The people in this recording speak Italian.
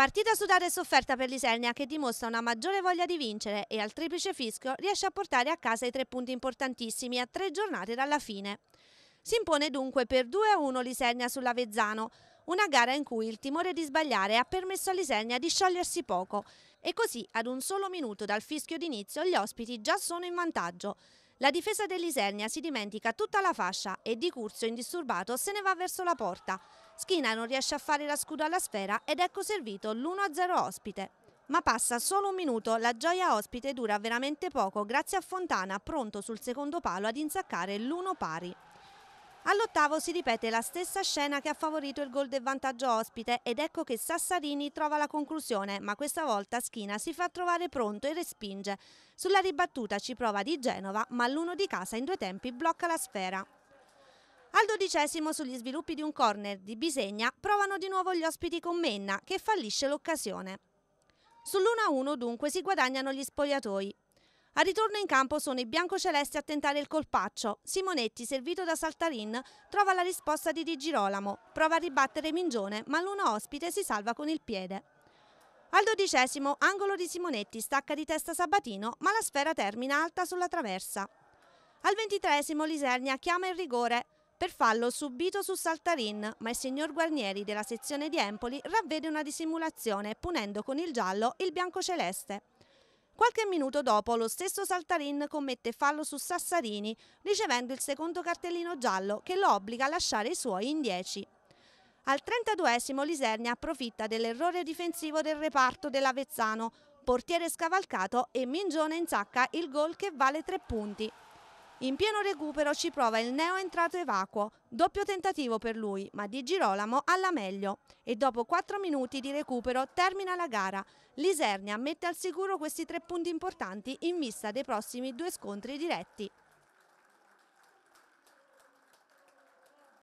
Partita sudata e sofferta per l'Isernia che dimostra una maggiore voglia di vincere e al triplice fischio riesce a portare a casa i tre punti importantissimi a tre giornate dalla fine. Si impone dunque per 2-1 l'Isernia sull'Avezzano, una gara in cui il timore di sbagliare ha permesso all'Isernia di sciogliersi poco e così ad un solo minuto dal fischio d'inizio gli ospiti già sono in vantaggio. La difesa dell'Isernia si dimentica tutta la fascia e Di Curzio indisturbato se ne va verso la porta. Schina non riesce a fare la scudo alla sfera ed ecco servito l'1-0 ospite. Ma passa solo un minuto, la gioia ospite dura veramente poco grazie a Fontana pronto sul secondo palo ad insaccare l'1 pari. All'ottavo si ripete la stessa scena che ha favorito il gol del vantaggio ospite ed ecco che Sassarini trova la conclusione, ma questa volta Schina si fa trovare pronto e respinge. Sulla ribattuta ci prova di Genova, ma l'uno di casa in due tempi blocca la sfera. Al dodicesimo sugli sviluppi di un corner di Bisegna provano di nuovo gli ospiti con Menna che fallisce l'occasione. Sull'1-1 dunque si guadagnano gli spogliatoi. Al ritorno in campo sono i biancocelesti a tentare il colpaccio. Simonetti, servito da Saltarin, trova la risposta di Di Girolamo. Prova a ribattere Mingione, ma l'uno ospite si salva con il piede. Al dodicesimo, angolo di Simonetti, stacca di testa Sabatino, ma la sfera termina alta sulla traversa. Al ventitresimo, Lisernia chiama il rigore per fallo subito su Saltarin, ma il signor Guarnieri della sezione di Empoli ravvede una dissimulazione, punendo con il giallo il biancoceleste. Qualche minuto dopo lo stesso Saltarin commette fallo su Sassarini ricevendo il secondo cartellino giallo che lo obbliga a lasciare i suoi in 10. Al 32esimo Lisernia approfitta dell'errore difensivo del reparto dell'Avezzano, portiere scavalcato e Mingione insacca il gol che vale tre punti. In pieno recupero ci prova il neo entrato Evacuo, doppio tentativo per lui, ma Di Girolamo alla meglio. E dopo 4 minuti di recupero termina la gara. Lisernia mette al sicuro questi tre punti importanti in vista dei prossimi due scontri diretti.